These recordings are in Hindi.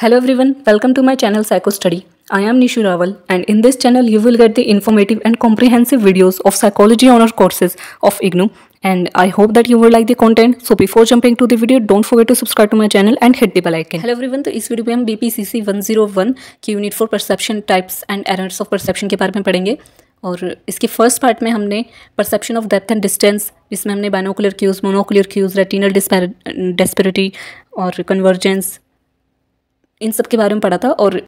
Hello everyone welcome to my channel psycho study I am Nishu Rawal and in this channel you will get the informative and comprehensive videos of psychology honour courses of IGNOU and I hope that you will like the content so before jumping to the video don't forget to subscribe to my channel and hit the bell like hello everyone तो इस वीडियो में हम बी पी की unit four perception types and errors of perception के बारे में पढ़ेंगे और इसके फर्स्ट पार्ट में हमने perception of depth and distance जिसमें हमने binocular cues monocular cues retinal disparity और कन्वर्जेंस इन सब के बारे में पढ़ा था और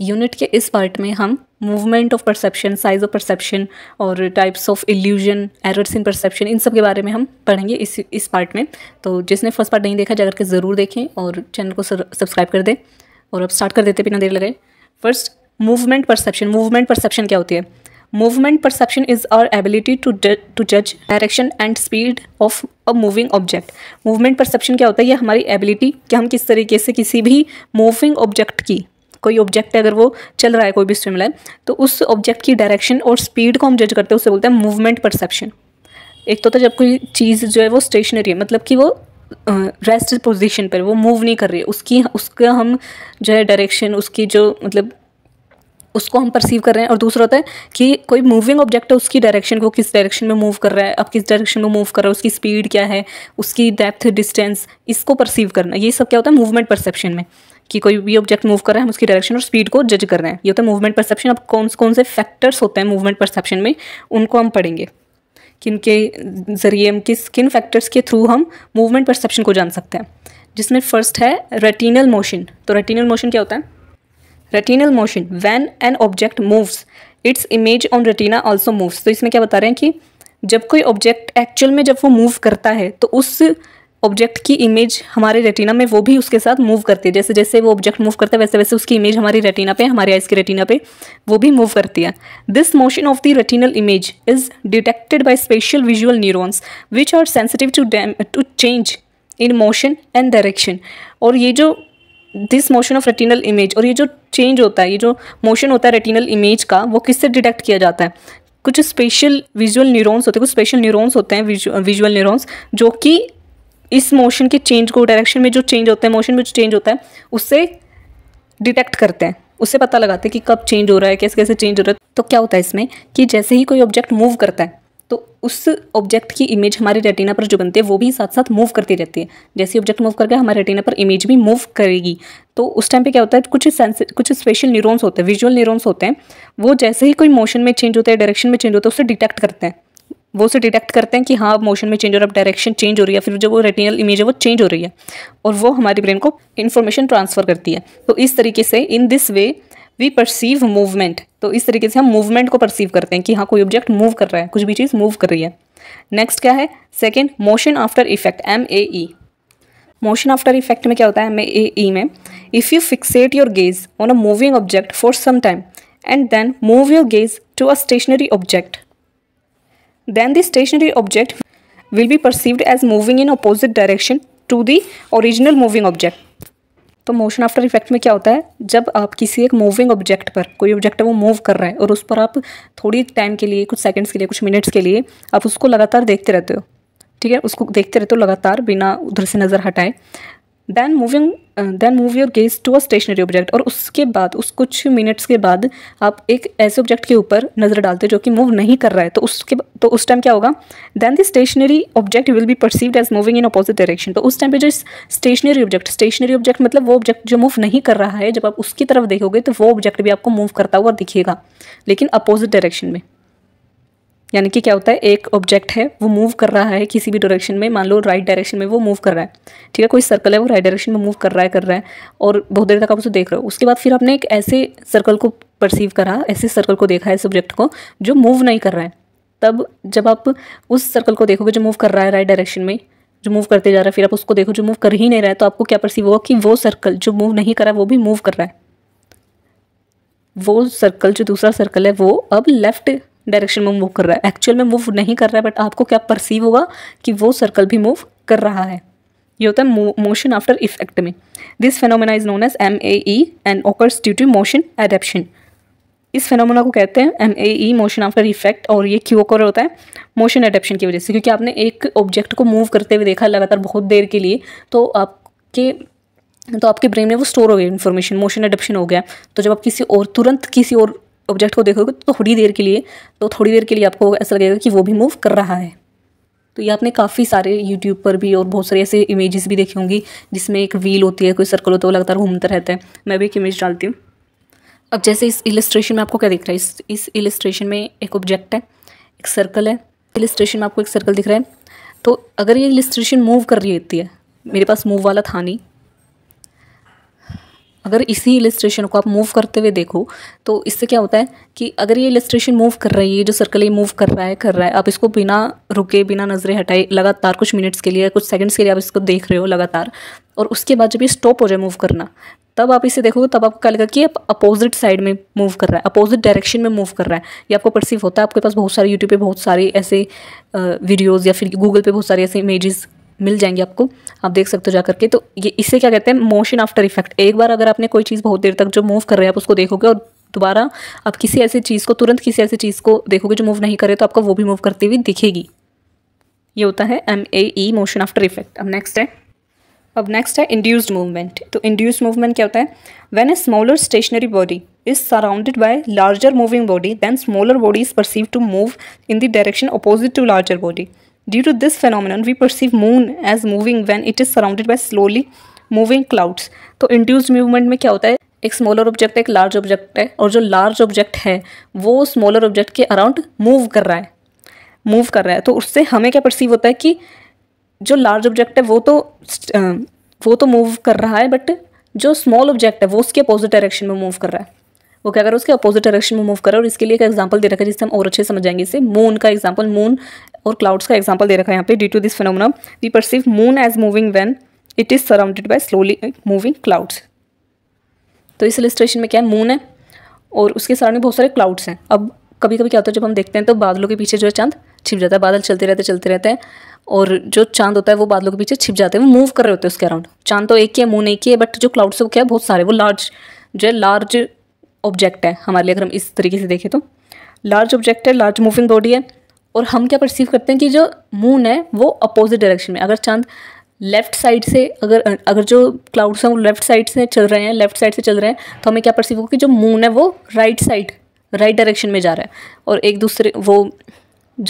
यूनिट के इस पार्ट में हम movement of perception size of perception और types of illusion errors in perception इन सब के बारे में हम पढ़ेंगे इस इस पार्ट में तो जिसने फर्स्ट पार्ट नहीं देखा जाकर के ज़रूर देखें और चैनल को सब्सक्राइब कर दें और अब स्टार्ट कर देते बिना देर लगे first movement perception movement perception क्या होती है movement perception is our ability to to जज direction and speed of a moving object movement perception क्या होता है ये हमारी एबिलिटी कि हम किस तरीके से किसी भी मूविंग ऑब्जेक्ट की कोई ऑब्जेक्ट है अगर वो चल रहा है कोई भी स्विम तो उस ऑब्जेक्ट की डायरेक्शन और स्पीड को हम जज करते हैं उसे बोलते हैं मूवमेंट परसेप्शन एक तो था तो जब कोई चीज़ जो है वो स्टेशनरी है मतलब कि वो रेस्ट पोजीशन पर वो मूव नहीं कर रही है उसकी उसका हम जो है डायरेक्शन उसकी जो मतलब उसको हम परसीव कर रहे हैं और दूसरा होता है कि कोई मूविंग ऑब्जेक्ट है उसकी डायरेक्शन को किस डायरेक्शन में मूव कर रहा है अब किस डायरेक्शन में मूव कर रहा है उसकी स्पीड क्या है उसकी डेप्थ डिस्टेंस इसको परसीव करना ये सब क्या होता है मूवमेंट परसेप्शन में कि कोई भी ऑब्जेक्ट मूव कर रहा है हम उसकी डायरेक्शन और स्पीड को जज कर रहे हैं ये होता है मूवमेंट परसेप्शन अब कौन कौन से फैक्टर्स होते हैं मूवमेंट परसेप्शन में उनको हम पढ़ेंगे किन के ज़रिए हम किस किन फैक्टर्स के थ्रू हम मूवमेंट परसेप्शन को जान सकते हैं जिसमें फर्स्ट है रेटिनल मोशन तो रेटिनल मोशन क्या होता है retinal motion when an object moves its image on retina also moves तो इसमें क्या बता रहे हैं कि जब कोई ऑब्जेक्ट एक्चुअल में जब वो मूव करता है तो उस ऑब्जेक्ट की इमेज हमारे रेटिना में वो भी उसके साथ मूव करती है जैसे जैसे वो ऑब्जेक्ट मूव करता है वैसे वैसे उसकी इमेज हमारी रेटिना पे हमारे आइज़ की रेटिना पे वो भी मूव करती है this motion of the retinal image is detected by special visual neurons which are sensitive to to change in motion and direction और ये जो this motion of retinal image और ये जो चेंज होता है ये जो मोशन होता है रेटिनल इमेज का वो किससे डिटेक्ट किया जाता है कुछ स्पेशल विजुअल न्यूरॉन्स होते हैं कुछ स्पेशल न्यूरॉन्स होते हैं विजुअल न्यूरॉन्स जो कि इस मोशन के चेंज को डायरेक्शन में जो चेंज होता है मोशन में जो चेंज होता है उससे डिटेक्ट करते हैं उससे पता लगाते हैं कि कब चेंज हो रहा है कैसे कैसे चेंज हो रहा है तो क्या होता है इसमें कि जैसे ही कोई ऑब्जेक्ट मूव करता है तो उस ऑब्जेक्ट की इमेज हमारे रेटिना पर जो बनती है वो भी साथ साथ मूव करती रहती है जैसे ऑब्जेक्ट मूव करके हमारे रेटिना पर इमेज भी मूव करेगी तो उस टाइम पे क्या होता है कुछ सेंस कुछ स्पेशल न्यूरॉन्स होते हैं विजुअल न्यूरॉन्स होते हैं वो जैसे ही कोई मोशन में चेंज होता है डायरेक्शन में चेंज होता है उसे डिटेक्ट करते हैं वो उसे डिटेक्ट करते हैं कि हाँ मोशन में चेंज हो रहा है डायरेक्शन चेंज हो रही है फिर जो वो रेटिनल इमेज है वो चेंज हो रही है और वो हमारी ब्रेन को इन्फॉर्मेशन ट्रांसफ़र करती है तो इस तरीके से in this way we perceive movement तो इस तरीके से हम मूवमेंट को परसीव करते हैं कि हाँ कोई ऑब्जेक्ट मूव कर रहा है कुछ भी चीज़ मूव कर रही है नेक्स्ट क्या है second motion after effect M A E motion after effect में क्या होता है एम ए ई में if you fixate your gaze on a moving object for some time and then move your gaze to a stationary object then the stationary object will be perceived as moving in opposite direction to the original moving object तो मोशन आफ्टर इफेक्ट में क्या होता है जब आप किसी एक मूविंग ऑब्जेक्ट पर कोई ऑब्जेक्ट है वो मूव कर रहा है और उस पर आप थोड़ी टाइम के लिए कुछ सेकंड्स के लिए कुछ मिनट्स के लिए आप उसको लगातार देखते रहते हो ठीक है उसको देखते रहते हो लगातार बिना उधर से नज़र हटाए then moving then move your gaze to a stationary object और उसके बाद उस कुछ मिनट्स के बाद आप एक ऐसे ऑब्जेक्ट के ऊपर नज़र डालते हो जो कि मूव नहीं कर रहा है तो उसके तो उस टाइम क्या होगा then the stationary object will be perceived as moving in opposite direction तो उस टाइम पे जो स्टेशनरी ऑब्जेक्ट स्टेशनरी ऑब्जेक्ट मतलब वो ऑब्जेक्ट जो मूव नहीं कर रहा है जब आप उसकी तरफ देखोगे तो वो ऑब्जेक्ट भी आपको मूव करता हुआ दिखेगा लेकिन अपोजिट डायरेक्शन में यानी कि क्या होता है एक ऑब्जेक्ट है वो मूव कर रहा है किसी भी डायरेक्शन में मान लो राइट डायरेक्शन में वो मूव कर रहा है ठीक है कोई सर्कल है वो राइट डायरेक्शन में मूव कर रहा है कर रहा है और बहुत देर तक आप उसे देख रहे हो उसके बाद फिर आपने एक ऐसे सर्कल को परसीव करा ऐसे सर्कल को देखा है सब्जेक्ट को जो मूव नहीं कर रहा है तब जब आप उस सर्कल को देखोगे जो मूव कर रहा है राइट डायरेक्शन में जो मूव करते जा रहा है फिर आप उसको देखो जो मूव कर ही नहीं रहा है तो आपको क्या परसीव होगा कि वो सर्कल जो मूव नहीं कर रहा है वो भी मूव कर रहा है वो सर्कल जो दूसरा सर्कल है वो अब लेफ्ट डायरेक्शन में मूव कर रहा है एक्चुअल में मूव नहीं कर रहा है बट आपको क्या परसीव होगा कि वो सर्कल भी मूव कर रहा है ये होता है मोशन आफ्टर इफेक्ट में this phenomena is known as M A E and occurs due to motion adaptation इस फेनोमेना को कहते हैं M A E motion after effect और ये क्यों ओकर होता है मोशन एडेप्शन की वजह से क्योंकि आपने एक ऑब्जेक्ट को मूव करते हुए देखा लगातार बहुत देर के लिए तो आपके तो आपके ब्रेन में वो स्टोर हो गया इन्फॉर्मेशन मोशन एडप्शन हो गया तो जब आप किसी और तुरंत किसी और ऑब्जेक्ट को देखोगे तो थोड़ी देर के लिए तो थोड़ी देर के लिए आपको ऐसा लगेगा कि वो भी मूव कर रहा है तो ये आपने काफ़ी सारे यूट्यूब पर भी और बहुत सारे ऐसे इमेजेस भी देखी होंगी जिसमें एक व्हील होती है कोई सर्कल होता है वो लगातार घूमता रहता है मैं भी एक इमेज डालती हूँ अब जैसे इस इलस्ट्रेशन में आपको क्या दिख रहा है इस इस इलस्ट्रेशन में एक ऑब्जेक्ट है एक सर्कल है इलस्ट्रेशन में आपको एक सर्कल दिख रहा है तो अगर ये इलस्ट्रेशन मूव कर रही होती है मेरे पास मूव वाला था नहीं अगर इसी इलस्ट्रेशन को आप मूव करते हुए देखो तो इससे क्या होता है कि अगर ये इलस्ट्रेशन मूव कर रही है जो सर्कल ये मूव कर रहा है कर रहा है आप इसको बिना रुके बिना नज़रें हटाए लगातार कुछ मिनट्स के लिए कुछ सेकंड्स के लिए आप इसको देख रहे हो लगातार और उसके बाद जब ये स्टॉप हो जाए मूव करना तब आप इसे देखोगे तब आपको क्या लगा कि आप अपोजिट साइड में मूव कर रहा है अपोजिट डायरेक्शन में मूव कर रहा है ये आपको परसीव होता है आपके पास बहुत सारे यूट्यूब पे बहुत सारे ऐसे वीडियोस या फिर गूगल पे बहुत सारे ऐसे इमेजेस मिल जाएंगे आपको आप देख सकते हो जा करके तो ये इससे क्या कहते हैं मोशन आफ्टर इफेक्ट एक बार अगर आपने कोई चीज़ बहुत देर तक जो मूव कर रहे हैं आप उसको देखोगे और दोबारा आप किसी ऐसी चीज़ को तुरंत किसी ऐसी चीज़ को देखोगे जो मूव नहीं करे तो आपको वो भी मूव करती हुई दिखेगी ये होता है M A E motion after effect अब नेक्स्ट है अब नेक्स्ट है इंड्यूस्ड मूवमेंट तो इंड्यूस्ड मूवमेंट क्या होता है when a smaller stationary body is surrounded by larger moving body then smaller body is perceive to move in the direction opposite to larger body due to this phenomenon, we perceive moon as moving when it is surrounded by slowly moving clouds तो इंड्यूज मूवमेंट में क्या होता है एक स्मॉलर ऑब्जेक्ट है एक लार्ज ऑब्जेक्ट है और जो लार्ज ऑब्जेक्ट है वो स्मॉलर ऑब्जेक्ट के अराउंड मूव कर रहा है मूव कर रहा है तो उससे हमें क्या परसीव होता है कि जो लार्ज ऑब्जेक्ट है वो तो वो तो मूव कर रहा है बट जो स्मॉल ऑब्जेक्ट है वो उसके अपोजिट डायरेक्शन में मूव कर रहा है वो क्या करो उसके अपोजिट डायरेक्शन में मूव करो और इसके लिए एक एग्जाम्पल दे रखा है जिससे हम और अच्छे समझ जाएंगे इसे मून का एग्जाम्पल मून और क्लाउड्स का एग्जाम्पल दे रखा है यहाँ पे due to this phenomena we perceive moon as moving when it is surrounded by slowly moving clouds तो इस इलिस्ट्रेशन में क्या है मून है और उसके सराउंडिंग बहुत सारे क्लाउड्स हैं अब कभी कभी क्या होता है जब हम देखते हैं तो बादलों के पीछे जो है चांद छिप जाता है बादल चलते रहते चलते रहते हैं और जो चांद होता है वो बादलों के पीछे छिप जाते हैं वो मूव कर रहे होते हैं उसके अराउंड चांद तो एक ही है मून एक ही है बट जो क्लाउड्स है वो क्या है बहुत सारे वो लार्ज जो है लार्ज ऑब्जेक्ट है हमारे लिए अगर हम इस तरीके से देखें तो लार्ज ऑब्जेक्ट है लार्ज मूविंग बॉडी है और हम क्या परसीव करते हैं कि जो मून है वो अपोजिट डायरेक्शन में अगर चांद लेफ्ट साइड से अगर अगर जो क्लाउड्स हैं वो लेफ्ट साइड से चल रहे हैं लेफ्ट साइड से चल रहे हैं तो हमें क्या परसीव होगा कि जो मून है वो राइट साइड राइट डायरेक्शन में जा रहा है और एक दूसरे वो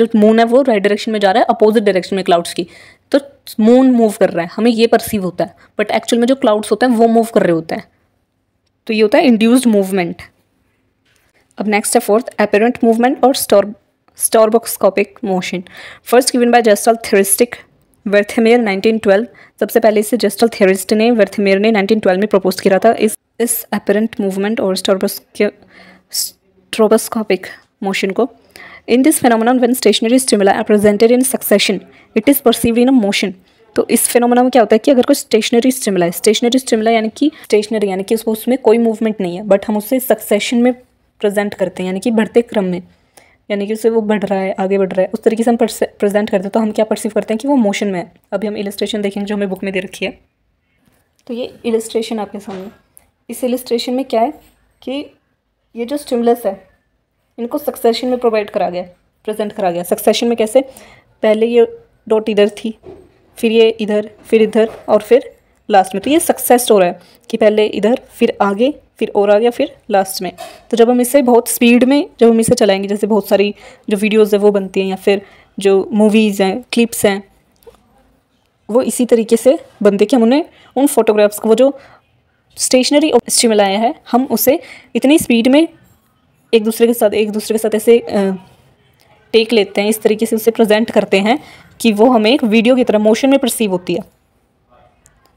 जो मून है वो राइट डायरेक्शन में जा रहा है अपोजिट डायरेक्शन में क्लाउड्स की तो मून मूव कर रहा है हमें ये परसीव होता है बट एक्चुअल में जो क्लाउड्स होते हैं वो मूव कर रहे होते हैं तो ये होता है इंड्यूस्ड मूवमेंट अब नेक्स्ट है फोर्थ अपेरेंट मूवमेंट और स्टोर stroboscopic motion first given by gestalt theorist Wertheimer 1912 सबसे पहले इसे जस्टल थेरिस्ट ने वर्थमेयर ने 1912 में प्रपोज किया था इस इस अपेरेंट मूवमेंट और स्टोरबोस्टोबोस्कोपिक मोशन को in this phenomenon when stationary stimuli are presented in succession it is perceived in a तो इस फेनोमेना में क्या होता है कि अगर कोई स्टेशनरी स्टिमला है स्टेशनरी स्टिमला यानी कि स्टेशनरी यानी कि उसको उसमें कोई मूवमेंट नहीं है बट हम उसे सक्सेशन में प्रेजेंट करते हैं यानी कि बढ़ते क्रम में यानी कि उसे वो बढ़ रहा है आगे बढ़ रहा है उस तरीके से हम प्रेजेंट करते हैं तो हम क्या परसीव करते हैं कि वो मोशन में है अभी हम इलिस्ट्रेशन देखेंगे जो हमें बुक में दे रखी है तो ये इलिस्ट्रेशन आपके सामने इस इलिस्ट्रेशन में क्या है कि ये जो स्टिमुलस है इनको सक्सेशन में प्रोवाइड करा गया प्रेजेंट करा गया सक्सेशन में कैसे पहले ये डॉट इधर थी फिर ये इधर फिर इधर और फिर लास्ट में तो ये सक्सेस हो रहा है कि पहले इधर फिर आगे फिर और आ गया फिर लास्ट में तो जब हम इसे बहुत स्पीड में जब हम इसे चलाएंगे जैसे बहुत सारी जो वीडियोज़ है वो बनती हैं या फिर जो मूवीज़ हैं क्लिप्स हैं वो इसी तरीके से बनते कि हम उन्हें उन फोटोग्राफ्स को वो जो स्टेशनरी लाया है हम उसे इतनी स्पीड में एक दूसरे के साथ एक दूसरे के साथ ऐसे टेक लेते हैं इस तरीके से उसे प्रेजेंट करते हैं कि वो हमें एक वीडियो की तरह मोशन में परसीव होती है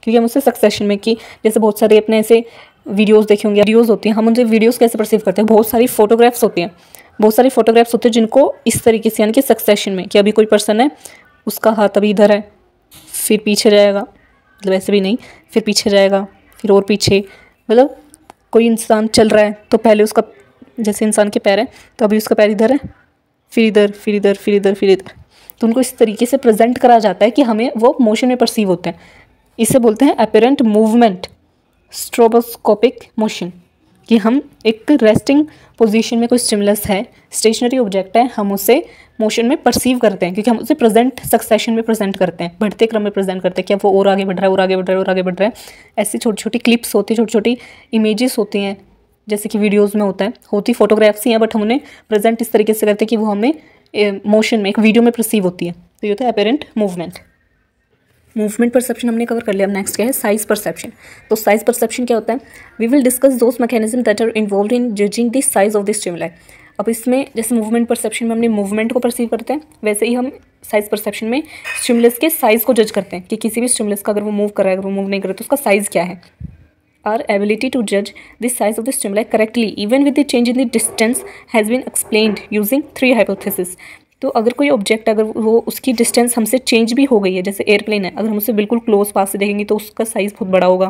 क्योंकि हम उससे सक्सेशन में कि जैसे बहुत सारे अपने ऐसे वीडियोस देखे होंगे वीडियोज़ होती हैं हम उनसे वीडियोस कैसे परसीव करते हैं बहुत सारी फोटोग्राफ्स होती हैं बहुत सारी फोटोग्राफ्स होते हैं जिनको इस तरीके से यानी कि सक्सेशन में कि अभी कोई पर्सन है उसका हाथ अभी इधर है फिर पीछे जाएगा मतलब ऐसे भी नहीं फिर पीछे जाएगा फिर और पीछे मतलब कोई इंसान चल रहा है तो पहले उसका जैसे इंसान के पैर है तो अभी उसका पैर इधर है फिर इधर फिर इधर फिर इधर फिर इधर तो उनको इस तरीके से प्रेजेंट करा जाता है कि हमें वो मोशन में परसीव होते हैं इसे बोलते हैं अपेरेंट मूवमेंट स्ट्रोबोस्कोपिक मोशन कि हम एक रेस्टिंग पोजीशन में कोई स्टिमुलस है स्टेशनरी ऑब्जेक्ट है हम उसे मोशन में परसीव करते हैं क्योंकि हम उसे प्रेजेंट सक्सेशन में प्रेजेंट करते हैं बढ़ते क्रम में प्रेजेंट करते हैं कि अब वो और आगे बढ़ रहा है और आगे बढ़ रहा है और आगे बढ़ रहा है ऐसी छोटी छोटी क्लिप्स होती है छोटी छोटी इमेजेस होती हैं जैसे कि वीडियोज़ में होता है होती फोटोग्राफ्स ही हैं बट हम उन्हें प्रेजेंट इस तरीके से करते हैं कि वो हमें मोशन में एक वीडियो में प्रसीव होती है तो ये होता है अपेरेंट मूवमेंट मूवमेंट परसेप्शन हमने कवर कर लिया अब नेक्स्ट क्या है साइज परसेप्शन तो साइज परसेप्शन क्या होता है we will discuss those mechanism that are involve in judging the size of the stimuli अब इसमें जैसे मूवमेंट परसेप्शन में हमने मूवमेंट को परसीव करते हैं वैसे ही हम साइज परसेप्शन में स्टिमुलस के साइज़ को जज करते हैं कि किसी भी स्टिमुलस का अगर वो मूव कर रहा है अगर वो मूव नहीं कर रहा तो उसका साइज़ क्या है our ability to judge the size of the stimuli correctly even with the change in the distance has been explained using three hypotheses तो अगर कोई ऑब्जेक्ट अगर वो उसकी डिस्टेंस हमसे चेंज भी हो गई है जैसे एयरप्लेन है अगर हम उसे बिल्कुल क्लोज पास से देखेंगे तो उसका साइज़ बहुत बड़ा होगा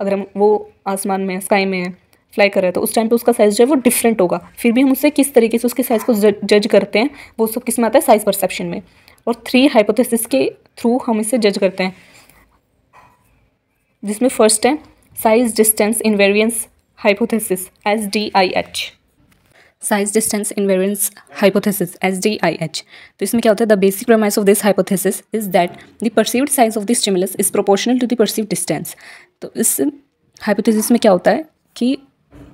अगर हम वो आसमान में स्काई में है फ्लाई कर रहा है तो उस टाइम पे उसका साइज़ जो है वो डिफरेंट होगा फिर भी हम उससे किस तरीके से उसके साइज़ को जज करते हैं वो सब किस में आता है साइज़ परसेप्शन में और थ्री हाइपोथेसिस के थ्रू हम इसे जज करते हैं जिसमें फर्स्ट है size distance invariance hypothesis SDIH size distance variance hypothesis S D I H तो इसमें क्या होता है the basic premise of this hypothesis is that the perceived size of the stimulus is proportional to the perceive distance तो इस हाइपोथेसिस में क्या होता है कि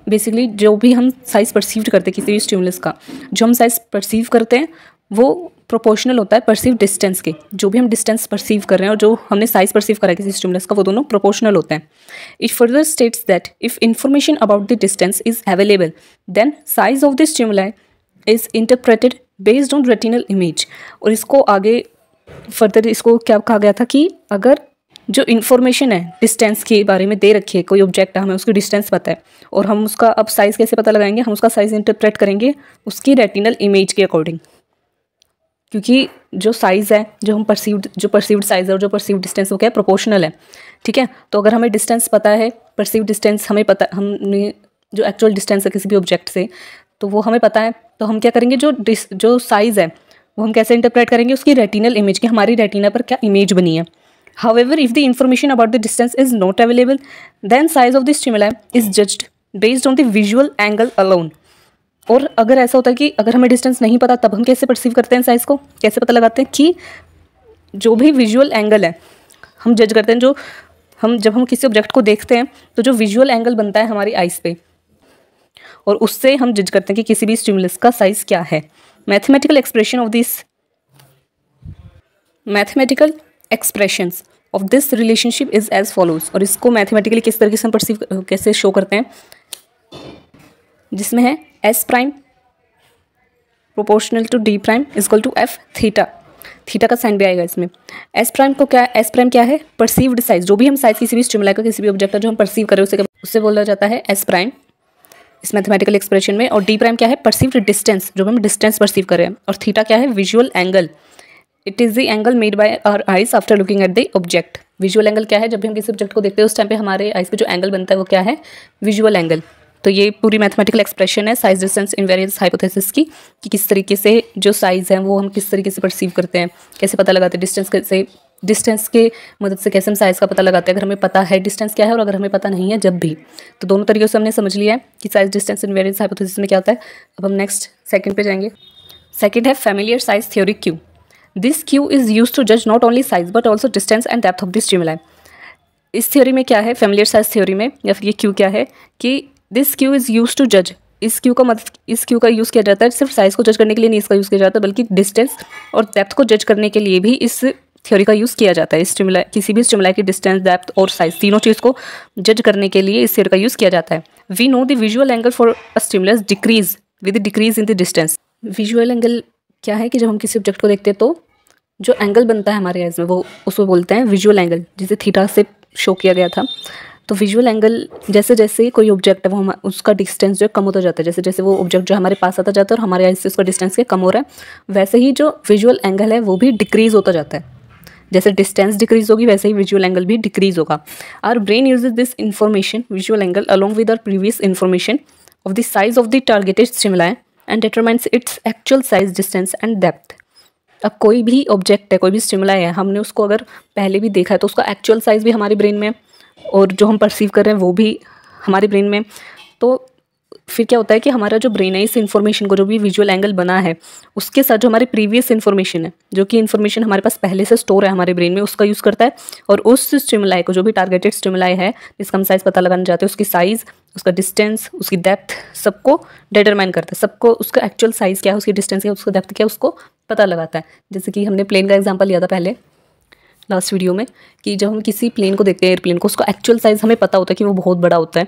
बेसिकली जो भी हम साइज़ परसीव्ड करते हैं किसी भी स्टिमुलस का जो हम साइज़ परसीव करते हैं वो प्रोपोर्शनल होता है परसीव डिस्टेंस के जो भी हम डिस्टेंस परसीव कर रहे हैं और जो हमने साइज परसीव करा किसी स्टिमुलस का वो दोनों प्रोपोर्शनल होते हैं it further states that if information about the distance is available then size of the stimuli is interpreted based on retinal image और इसको आगे फर्दर इसको क्या कहा गया था कि अगर जो इन्फॉर्मेशन है डिस्टेंस के बारे में दे रखी है कोई ऑब्जेक्ट है हमें उसकी डिस्टेंस पता है और हम उसका अब साइज़ कैसे पता लगाएंगे हम उसका साइज़ इंटरप्रेट करेंगे उसकी रेटिनल इमेज के अकॉर्डिंग क्योंकि जो साइज़ है जो हम परसीव्ड जो परसीव्ड साइज़ है और जो परसीव डिस्टेंस वो क्या है प्रोपोर्शनल है ठीक है तो अगर हमें डिस्टेंस पता है परसीव डिस्टेंस हमें पता हमने जो एक्चुअल डिस्टेंस है किसी भी ऑब्जेक्ट से तो वो हमें पता है तो हम क्या करेंगे जो डिस जो साइज़ है वो हम कैसे इंटरप्रेट करेंगे उसकी रेटिनल इमेज की हमारी रेटिना पर क्या इमेज बनी है ever if the information about the distance is not available then size of this stimuli is judged based on the visual angle alone और अगर ऐसा होता है कि अगर हमें डिस्टेंस नहीं पता तब हम कैसे परसीव करते हैं साइज़ को कैसे पता लगाते हैं कि जो भी विजुअल एंगल है हम जज करते हैं जो हम जब हम किसी ऑब्जेक्ट को देखते हैं तो जो विजुअल एंगल बनता है हमारी आइज़ पे और उससे हम जज करते हैं कि किसी भी स्टिमुलस का साइज़ क्या है mathematical expression of this mathematical expressions of this relationship is as follows और इसको मैथमेटिकली किस तरीके से हम परसीव कैसे शो करते हैं जिसमें है S prime proportional to D prime equal to F theta theta का साइन भी आएगा इसमें एस प्राइम को क्या एस प्राइम क्या है परसीव्ड साइज जो भी हम साइज किसी भी स्टिमुलाई का किसी भी ऑब्जेक्ट का जो हम परसीव करें उसे उससे बोला जाता है एस प्राइम इस मैथमेटिकल एक्सप्रेशन में और डी प्राइम क्या है परसीव्ड डिस्टेंस जो हम डिस्टेंस परसीव करें और थीटा क्या है visual angle it is the angle made by our eyes after looking at the object visual angle क्या है जब भी हम किसी ऑब्जेक्ट को देखते हैं उस टाइम पे हमारे आइज पे जो एंगल बनता है वो क्या है विजुअल एंगल तो ये पूरी मैथमेटिकल एक्सप्रेशन है साइज डिस्टेंस इनवेरियंस हाइपोथेसिस की कि किस तरीके से जो साइज़ है वो हम किस तरीके से परसीव करते हैं कैसे पता लगाते हैं डिस्टेंस कैसे डिस्टेंस के मदद से कैसे हम साइज़ का पता लगाते हैं अगर हमें पता है डिस्टेंस क्या है और अगर हमें पता नहीं है जब भी तो दोनों तरीक़ों से हमने समझ लिया है कि साइज़ डिस्टेंस इनवेरियंस हाइपोथेसिस में क्या होता है अब हम नेक्स्ट सेकेंड पर जाएंगे सेकेंड है familiar size theory cue this cue is use to जज not only size but also distance and depth of the stimuli इस थ्योरी में क्या है फेमिलियर साइज थ्योरी में या फिर ये क्यू क्या है कि this cue is use to जज इस क्यू का मतलब इस क्यू का यूज़ किया जाता है सिर्फ साइज़ को जज करने के लिए नहीं इसका यूज़ किया जाता बल्कि डिस्टेंस और डेप्थ को जज करने के लिए भी इस थ्योरी का यूज़ किया जाता है स्टिमुला किसी भी स्टिमुला की डिस्टेंस डेप्थ और साइज तीनों चीज़ को जज करने के लिए इस थ्योरी का यूज़ किया जाता है we know the visual angle for a stimulus decrease with decrease in the distance visual angle क्या है कि जब हम किसी ऑब्जेक्ट को देखते हैं तो जो एंगल बनता है हमारे आइज में वो उसको बोलते हैं विजुअल एंगल जिसे थीटा से शो किया गया था तो विजुअल एंगल जैसे जैसे कोई ऑब्जेक्ट है वो उसका डिस्टेंस जो है कम होता जाता है जैसे जैसे वो ऑब्जेक्ट जो हमारे पास आता जाता है और हमारे आइज से उसका डिस्टेंस के कम हो रहा है वैसे ही जो विजुअल एंगल है वो भी डिक्रीज़ होता जाता है जैसे डिस्टेंस डिक्रीज होगी वैसे ही विजुअल एंगल भी डिक्रीज होगा our brain use this information visual angle along with our previous information of the size of the targeted है and determines its actual size distance and depth अब कोई भी ऑब्जेक्ट है कोई भी स्टिमुलाई है हमने उसको अगर पहले भी देखा है तो उसका एक्चुअल साइज़ भी हमारे ब्रेन में है और जो हम परसीव कर रहे हैं वो भी हमारे ब्रेन में तो फिर क्या होता है कि हमारा जो ब्रेन है इस इन्फॉर्मेशन को जो भी विजुअल एंगल बना है उसके साथ जो हमारी प्रीवियस इन्फॉर्मेशन है जो कि इन्फॉर्मेशन हमारे पास पहले से स्टोर है हमारे ब्रेन में उसका यूज़ करता है और उस स्टिमुलाई को जो भी टारगेटेड स्टिमुलाई है जिसका हम साइज़ पता लगाना चाहते हैं उसकी साइज़ उसका डिस्टेंस उसकी डेप्थ सबको डिटरमाइन करता है सबको उसका एक्चुअल साइज़ क्या है उसकी डिस्टेंस क्या है उसका डेप्थ क्या है उसको पता लगाता है जैसे कि हमने प्लेन का एग्जाम्पल लिया था पहले लास्ट वीडियो में कि जब हम किसी प्लेन को देखते हैं एयरप्लेन को उसका एक्चुअल साइज़ हमें पता होता है कि वो बहुत बड़ा होता है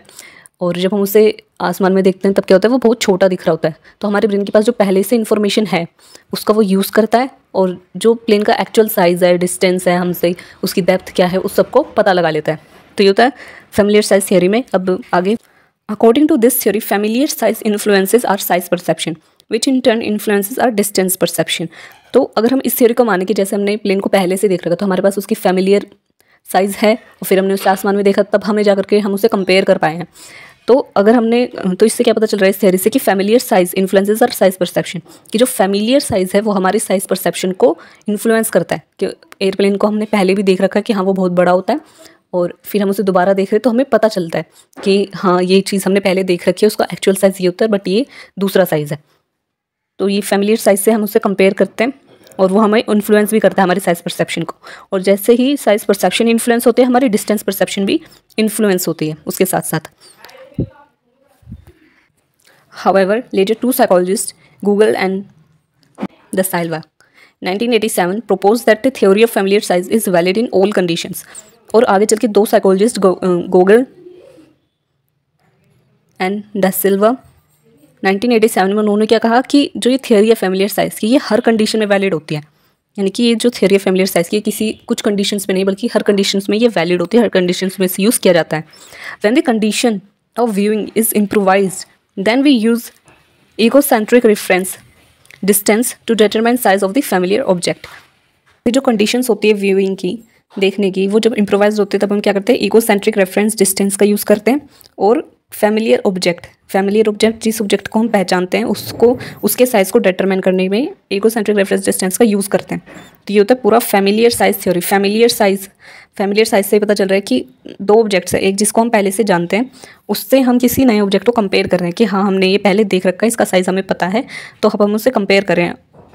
और जब हम उसे आसमान में देखते हैं तब क्या होता है वो बहुत छोटा दिख रहा होता है तो हमारे ब्रेन के पास जो पहले से इन्फॉर्मेशन है उसका वो यूज़ करता है और जो प्लेन का एक्चुअल साइज़ है डिस्टेंस है हमसे उसकी डेप्थ क्या है उस सबको पता लगा लेता है तो ये होता है फेमिलियर साइज थियोरी में अब आगे according to this theory familiar size influences our size perception which in turn influences our distance perception तो अगर हम इस थ्योरी को माने कि जैसे हमने प्लेन को पहले से देख रखा तो हमारे पास उसकी फैमिलियर साइज़ है और फिर हमने उसे आसमान में देखा तब हमें जा करके हम उसे कंपेयर कर पाए हैं तो अगर हमने तो इससे क्या पता चल रहा है इस थ्योरी से कि familiar size influences our size perception कि जो फैमिलियर साइज है वो हमारे साइज परसेप्शन को इन्फ्लुएंस करता है कि एयरप्लेन को हमने पहले भी देख रखा है कि हाँ वो बहुत बड़ा होता है और फिर हम उसे दोबारा देख रहे तो हमें पता चलता है कि हाँ ये चीज़ हमने पहले देख रखी है उसका एक्चुअल साइज़ ये होता है बट ये दूसरा साइज़ है तो ये फैमिलियर साइज से हम उसे कंपेयर करते हैं और वो हमें इन्फ्लुएंस भी करता है हमारे साइज़ परसेप्शन को और जैसे ही साइज़ परसेप्शन इन्फ्लुएंस होते हैं हमारी डिस्टेंस परसेप्शन भी इन्फ्लुएंस होती है उसके साथ साथ However, later two psychologists, Google and De Silva, 1987 proposed that the theory of familiar size is valid in all conditions और आगे चल के दो psychologist Gogel and De Silva 1987 में उन्होंने क्या कहा कि जो ये थियोरी है फेमिलियर साइज़ की ये हर कंडीशन में वैलिड होती है यानी कि ये जो थियोरी है फैमिलियर साइज़ की किसी कुछ कंडीशन में नहीं बल्कि हर कंडीशन में ये वैलिड होती है हर कंडीशन में इसे यूज़ किया जाता है when the condition of viewing is improvise then we use egocentric reference distance to determine size of the familiar object ये जो कंडीशंस होती है व्यूइंग की देखने की वो जब इम्प्रोवाइज होते हैं तब हम क्या करते हैं इकोसेंट्रिक रेफरेंस डिस्टेंस का यूज़ करते हैं और फैमिलियर ऑब्जेक्ट फैमिलियर ऑब्जेक्ट जिस ऑब्जेक्ट को हम पहचानते हैं उसको उसके साइज़ को डिटरमाइन करने में एगोसेंट्रिक रेफरेंस डिस्टेंस का यूज़ करते हैं तो ये होता है पूरा familiar size theory familiar size familiar size से पता चल रहा है कि दो ऑब्जेक्ट्स है एक जिसको हम पहले से जानते हैं उससे हम किसी नए ऑब्जेक्ट को कंपेयर कर रहे हैं कि हाँ हमने ये पहले देख रखा है इसका साइज़ हमें पता है तो अब हम उसे कंपेयर करें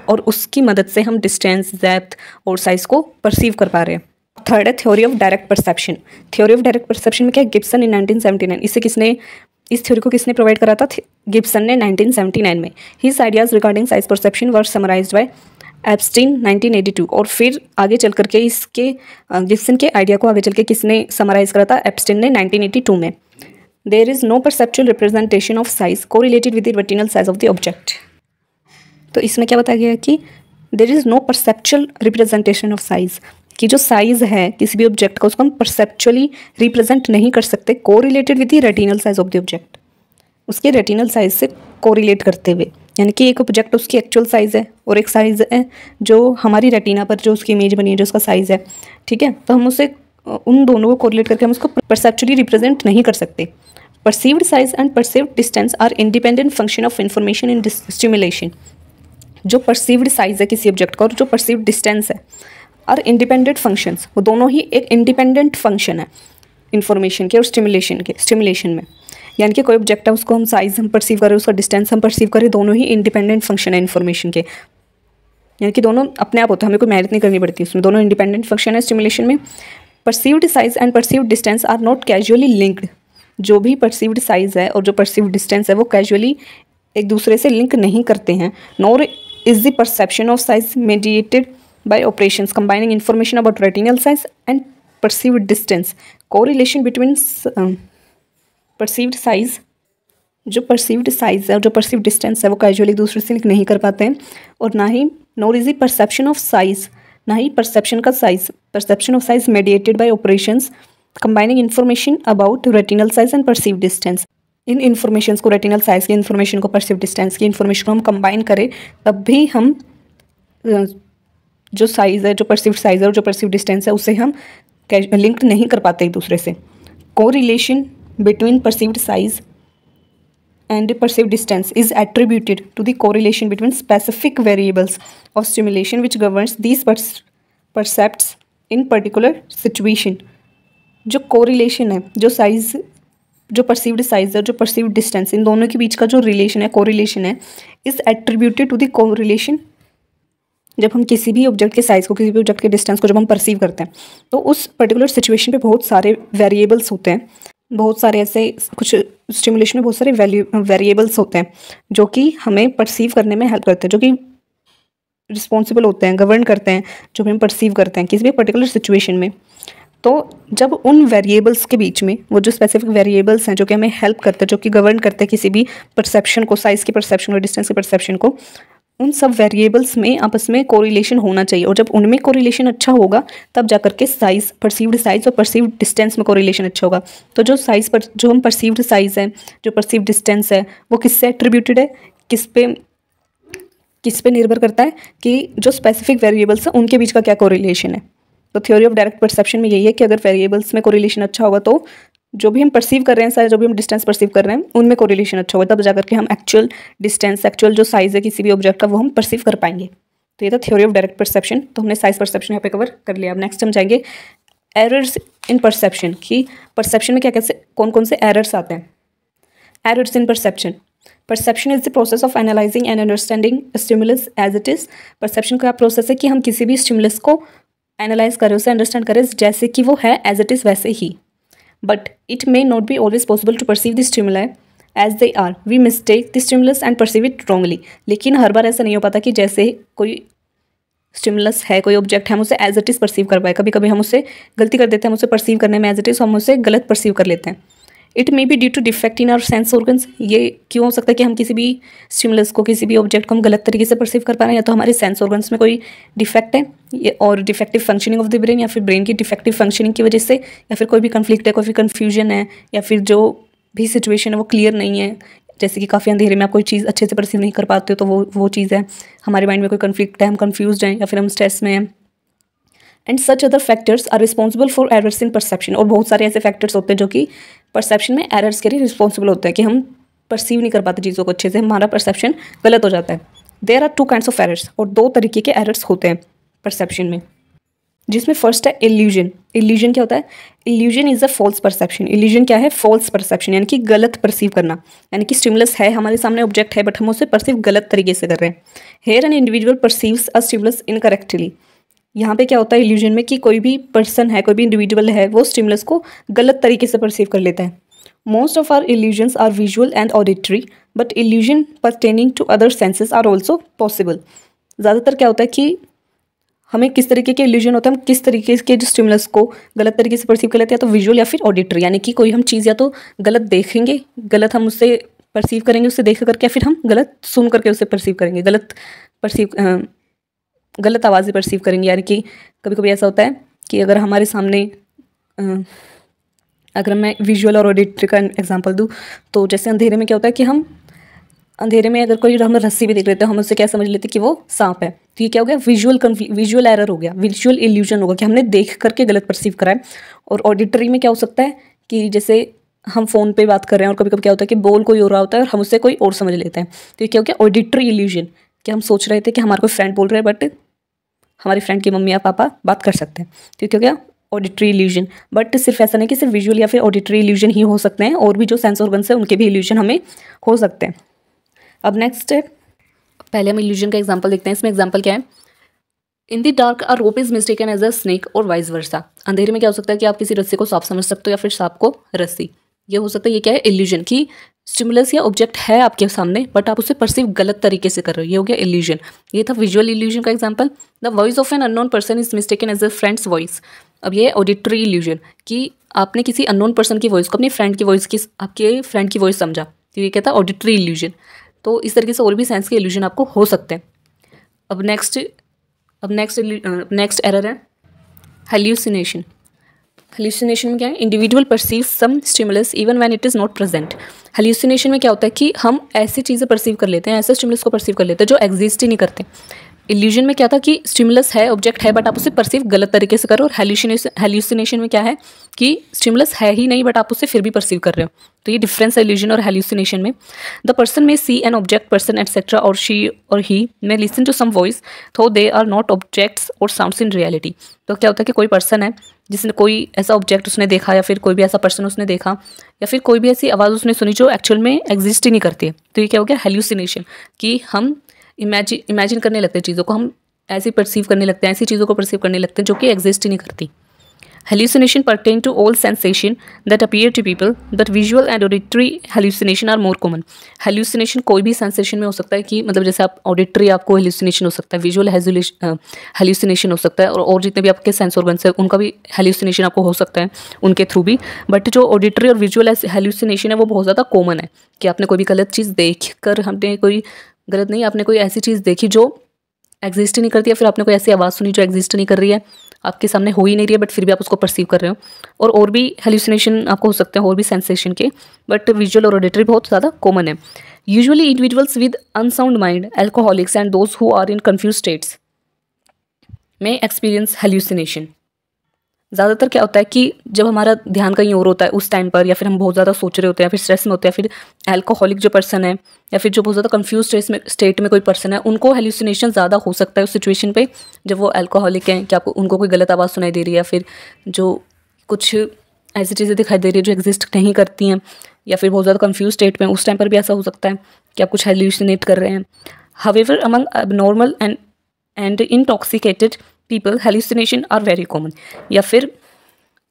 और उसकी मदद से हम डिस्टेंस डेप्थ और साइज़ को परसीव कर पा रहे हैं थर्ड है theory of direct perception theory of direct perception में क्या गिब्सन इन 1979 इसे किसने इस थ्योरी को किसने प्रोवाइड करा था गिब्सन ने 1979 में his ideas regarding size perception were summarise by eighty 1982 और फिर आगे चल करके इसके गिब्सन के आइडिया को आगे चल के किसने समराइज करा था एप्सटीन ने टू में there is no perceptual representation of size correlated with the retinal size of the object तो इसमें क्या बताया गया कि there is no perceptual representation of size कि जो साइज़ है किसी भी ऑब्जेक्ट का उसको हम परसेप्चुअली रिप्रेजेंट नहीं कर सकते correlated with the retinal size of the object उसके रेटिनल साइज से कोरिलेट करते हुए यानी कि एक ऑब्जेक्ट उसकी एक्चुअल साइज़ है और एक साइज़ है जो हमारी रेटिना पर जो उसकी इमेज बनी है जो उसका साइज़ है ठीक है तो हम उसे उन दोनों को कोरिलेट करके हम उसको परसेप्चुअली रिप्रेजेंट नहीं कर सकते perceived size and perceived distance are independent function of information in stimulation जो परसीव्ड साइज है किसी ऑब्जेक्ट का और जो परसीव्ड डिस्टेंस है आर इंडिपेंडेंट फंक्शंस वो दोनों ही एक इंडिपेंडेंट फंक्शन है इन्फॉर्मेशन के और स्टिमुलेशन के स्टिमुलेशन में यानी कि कोई ऑब्जेक्ट है उसको हम साइज हम परसीव करें उसका डिस्टेंस हम परसीव करें दोनों ही इंडिपेंडेंट फंक्शन है इन्फॉर्मेशन के यानी कि दोनों अपने आप होते हैं हमें कोई मेहनत नहीं करनी पड़ती उसमें दोनों इंडिपेंडेंट फंक्शन है स्टिमुलेशन में perceived size and perceived distance are not causally linked जो भी परसीव्ड साइज है और जो परसीव्ड डिस्टेंस है वो कैजुअली एक दूसरे से लिंक नहीं करते हैं nor is the perception of size mediated by operations combining information about retinal size and perceived distance correlation between um, perceived size जो परसिव्ड साइज है जो परसीव्ड डिस्टेंस है वो कैजुअली दूसरे से लिख नहीं कर पाते हैं और ना ही nor is the perception of size ना ही परसेप्शन का size perception of size mediated by operations combining information about retinal size and perceive distance in information को रेटिनल साइज की इन्फॉर्मेशन को परसिव डिस्टेंस की इन्फॉर्मेशन को हम कंबाइन करें तब भी हम uh, जो साइज़ है जो परसिव साइज़ है और जो परसिव डिस्टेंस है उसे हम लिंक नहीं कर पाते एक दूसरे से correlation between perceived size and perceive distance is attributed to the correlation between specific variables of stimulation which governs these percept in particular situation जो को रिलेशन है जो साइज जो परसिव्ड साइज है जो परसिव्ड डिस्टेंस इन दोनों के बीच का जो रिलेशन है को रिलेशन है is attributed to the correlation जब हम किसी भी ऑब्जेक्ट के साइज़ को किसी भी ऑब्जेक्ट के डिस्टेंस को जब हम परसीव करते हैं तो उस पर्टिकुलर सिचुएशन पे बहुत सारे वेरिएबल्स होते हैं बहुत सारे ऐसे कुछ स्टिमुलेशन में बहुत सारे वैल्यू वेरिएबल्स होते हैं जो कि हमें परसीव करने में हेल्प करते हैं जो कि रिस्पॉन्सिबल होते हैं गवर्न करते हैं जो हम परसीव करते हैं किसी भी पर्टिकुलर सिचुएशन में तो जब उन वेरिएबल्स के बीच में वो जो स्पेसिफिक वेरिएबल्स हैं जो कि हमें हेल्प करते हैं जो कि गवर्न करते हैं किसी भी परसेप्शन को साइज़ के परसेप्शन और डिस्टेंस के परसेप्शन को उन सब वेरिएबल्स में आपस में कोरिलेशन होना चाहिए और जब उनमें कोरिलेशन अच्छा होगा तब जाकर के साइज़ परसीव्ड साइज़ और परसीव्ड डिस्टेंस में कोरिलेशन अच्छा होगा तो जो साइज़ पर जो हम परसीव्ड साइज़ है जो परसीव्ड डिस्टेंस है वो किससे एट्रीब्यूटेड है किस पे किस पे निर्भर करता है कि जो स्पेसिफिक वेरिएबल्स हैं उनके बीच का क्या कोरिलेशन है तो थ्योरी ऑफ डायरेक्ट परसेप्शन में यही है कि अगर वेरिएबल्स में कोरिलेशन अच्छा होगा तो जो भी हम परसीव कर रहे हैं सारे जो भी हम डिस्टेंस परसीव कर रहे हैं उनमें कोरिलेशन अच्छा होगा तब जाकर के हम एक्चुअल डिस्टेंस एक्चुअल जो साइज़ है किसी भी ऑब्जेक्ट का वो हम परसीव कर पाएंगे तो ये था थ्योरी ऑफ डायरेक्ट परसेप्शन तो हमने साइज परसेप्शन यहाँ पे कवर कर लिया अब नेक्स्ट हम जाएंगे एरर्स इन परसेप्शन कि परसेप्शन में क्या कैसे कौन कौन से एरर्स आते हैं errors in perception perception is the process of analysing and understanding stimulus as it is perception का प्रोसेस है कि हम किसी भी स्टिमुलस को एनालाइज करें उसे अंडरस्टैंड करें जैसे कि वो है एज इट इज़ वैसे ही but it may not be always possible to perceive the stimuli as they are we mistake this stimulus and perceive it wrongly लेकिन हर बार ऐसा नहीं हो पाता कि जैसे कोई स्टिमुलस है कोई ऑब्जेक्ट है हम उसे एज इट इज़ परसीव कर पाए कभी कभी हम उसे गलती कर देते हैं हम उसे परसीव करने में एज इट इज़ हम उसे गलत परसीव कर लेते हैं it may be due to defect in our sense organs ये क्यों हो सकता है कि हम किसी भी स्टिमुलस को किसी भी ऑब्जेक्ट को हम गलत तरीके से परसीव कर पा रहे हैं या तो हमारे सेंस ऑर्गन्स में कोई डिफेक्ट है ये और defective functioning of the brain या फिर ब्रेन की डिफेक्टिव फंक्शनिंग की वजह से या फिर कोई भी कन्फ्लिक्ट है कोई भी कन्फ्यूजन है या फिर जो भी सिचुएशन है वो क्लियर नहीं है जैसे कि काफ़ी अंधेरे में आप कोई चीज़ अच्छे से परसीव नहीं कर पाते हो तो वो वो चीज़ है हमारे माइंड में कोई कन्फ्लिक्ट है हम कन्फ्यूज हैं या फिर हम स्ट्रेस में हैं and such other factors are responsible for errors in perception और बहुत सारे ऐसे फैक्टर्स होते हैं जो कि परसेप्शन में एरर्स के लिए रिस्पॉन्सिबल होते हैं कि हम परसीव नहीं कर पाते चीज़ों को अच्छे से हमारा परसेप्शन गलत हो जाता है there are two kind of errors और दो तरीके के एरर्स होते हैं परसेप्शन में जिसमें फर्स्ट है इल्यूजन इल्यूजन क्या होता है illusion is a false perception illusion क्या है फॉल्स परसेप्शन यानी कि गलत परसीव करना यानी कि स्टिमुलस है हमारे सामने ऑब्जेक्ट है बट हम उसे परसीव गलत तरीके से कर रहे हैं here an individual perceives a stimulus incorrectly यहाँ पे क्या होता है इल्यूजन में कि कोई भी पर्सन है कोई भी इंडिविजुअल है वो स्टिमुलस को गलत तरीके से परसीव कर लेता है most of our illusions are visual and auditory but illusion pertaining to other senses are also possible ज़्यादातर क्या होता है कि हमें किस तरीके के इल्यूजन होता है हम किस तरीके के जो स्टिमुलस को गलत तरीके से परसीव कर लेते हैं तो विजुअल या फिर ऑडिटरी यानी कि कोई हम चीज़ या तो गलत देखेंगे गलत हम उससे परसीव करेंगे उसे देख करके या फिर हम गलत सुन करके उसे परसीव करेंगे गलत परसीव गलत आवाज़ें परसीव करेंगे यानी कि कभी कभी ऐसा होता है कि अगर हमारे सामने अगर मैं विजुअल और ऑडिटरी का एग्जांपल दूँ तो जैसे अंधेरे में क्या होता है कि हम अंधेरे में अगर कोई हम रस्सी भी देख लेते हैं हम उससे क्या समझ लेते हैं कि वो सांप है तो ये क्या हो गया विजुअल विजुअल एरर हो गया विजुअल इल्यूजन होगा कि हमने देख करके गलत परसीव करा है और ऑडिटरी में क्या हो सकता है कि जैसे हम फ़ोन पे बात कर रहे हैं और कभी कभी क्या होता है कि बोल कोई हो रहा होता है और हम उससे कोई और समझ लेते हैं तो ये क्या हो गया ऑडिटरी इल्यूजन कि हम सोच रहे थे कि हमारा कोई फ्रेंड बोल रहे हैं बट हमारे फ्रेंड की मम्मी या पापा बात कर सकते हैं ठीक हो क्या ऑडिटरी इल्यूजन बट सिर्फ ऐसा नहीं कि सिर्फ विजुअल या फिर ऑडिटरी इल्यूजन ही हो सकते हैं और भी जो सेंस ऑर्गन्स हैं उनके भी इल्यूजन हमें हो सकते हैं अब नेक्स्ट पहले हम इल्यूजन का एग्जाम्पल देखते हैं इसमें एग्जाम्पल क्या है in the dark our rope is an as a snake और वाइस वर्सा अंधेरे में क्या हो सकता है कि आप किसी रस्सी को सांप समझ सकते हो या फिर सांप को रस्सी ये हो सकता है ये क्या है इल्यूजन की स्टिमुलस या ऑब्जेक्ट है आपके सामने बट आप उसे परसीव गलत तरीके से कर रहे हो ये हो गया इल्यूजन ये था विजुअल इल्यूजन का example the voice of an unknown person is mistaken as a friend's voice अब ये ऑडिटरी इल्यूजन कि आपने किसी अननोन पर्सन की वॉइस को अपनी फ्रेंड की वॉइस की आपके फ्रेंड की वॉइस समझा तो ये कहता ऑडिटरी इल्यूजन तो इस तरीके से और भी साइंस के इल्यूजन आपको हो सकते हैं अब नेक्स्ट अब नेक्स्ट नेक्स्ट एरर है हेल्यूसिनेशन हल्यूसिनेशन में क्या है individual perceive some stimulus even when it is not present hallucination में क्या होता है कि हम ऐसी चीज़ें परसीव कर लेते हैं ऐसे स्टिमुलस को परसीव कर लेते हैं जो एग्जिस्ट ही नहीं करते इल्यूजन में क्या था कि स्टिमुलस है ऑब्जेक्ट है बट आप उसे परसीव गलत तरीके से करो और हेल्यूसिनेशन में क्या है कि स्टिमुलस है ही नहीं बट आप उसे फिर भी परसीव कर रहे हो तो ये डिफरेंस है इल्यूजन और हेल्यूसिनेशन में the person may see an object person etcetera और शी और he may listen to some voice though they are not objects और साउंड्स इन रियलिटी तो क्या होता है कि कोई पर्सन है जिसने कोई ऐसा ऑब्जेक्ट उसने देखा या फिर कोई भी ऐसा पर्सन उसने देखा या फिर कोई भी ऐसी आवाज़ उसने सुनी जो एक्चुअल में एग्जिस्ट ही नहीं करती है तो ये क्या हो गया हेल्यूसिनेशन कि हम इमेजिन इमेजिन करने लगते हैं चीज़ों को हम ऐसे परसीव करने लगते हैं ऐसी चीज़ों को परसीव करने लगते हैं जो कि एग्जिस्ट ही नहीं करती Hallucination pertain to all sensation that appear to people That visual and auditory hallucination are more common. Hallucination कोई भी sensation में हो सकता है कि मतलब जैसे आप auditory आपको hallucination हो सकता है visual hallucination हो सकता है और और जितने भी आपके sense organs हैं उनका भी hallucination आपको हो सकता है उनके through भी but जो auditory और visual hallucination है वो बहुत ज़्यादा common है कि आपने कोई भी गलत चीज़ देख कर हमने कोई गलत नहीं आपने कोई ऐसी चीज़ देखी जो एग्जिस्ट नहीं करती है फिर आपने कोई ऐसी आवाज़ सुनी जो एग्जिस्ट नहीं कर रही है आपके सामने हो ही नहीं रही है बट फिर भी आप उसको परसीव कर रहे हो और और भी हेल्यूसिनेशन आपको हो सकते हैं और भी सेंसेशन के बट विजुअल और ऑडिटरी बहुत ज़्यादा कॉमन है usually individuals with unsound mind alcoholics and those who are in confuse states में एक्सपीरियंस हेल्यूसिनेशन ज़्यादातर क्या होता है कि जब हमारा ध्यान कहीं और होता है उस टाइम पर या फिर हम बहुत ज़्यादा सोच रहे होते हैं या फिर स्ट्रेस में होते हैं फिर एल्कोहलिक जो पर्सन है या फिर जो बहुत ज़्यादा कन्फ्यूज स्टेट में स्टेट में कोई पर्सन है उनको हेल्यूसिनेशन ज़्यादा हो सकता है उस सिचुएशन पर जब वो एल्कोहलिक हैं कि आपको उनको कोई गलत आवाज़ सुनाई दे रही है या फिर जो कुछ ऐसी चीज़ें दिखाई दे रही है जो एग्जिस्ट नहीं करती हैं या फिर बहुत ज़्यादा कन्फ्यूज स्टेट में उस टाइम पर भी ऐसा हो सकता है कि आप कुछ हेल्यूसिनेट कर रहे हैं however among normal and and intoxicated people hallucination are very common या फिर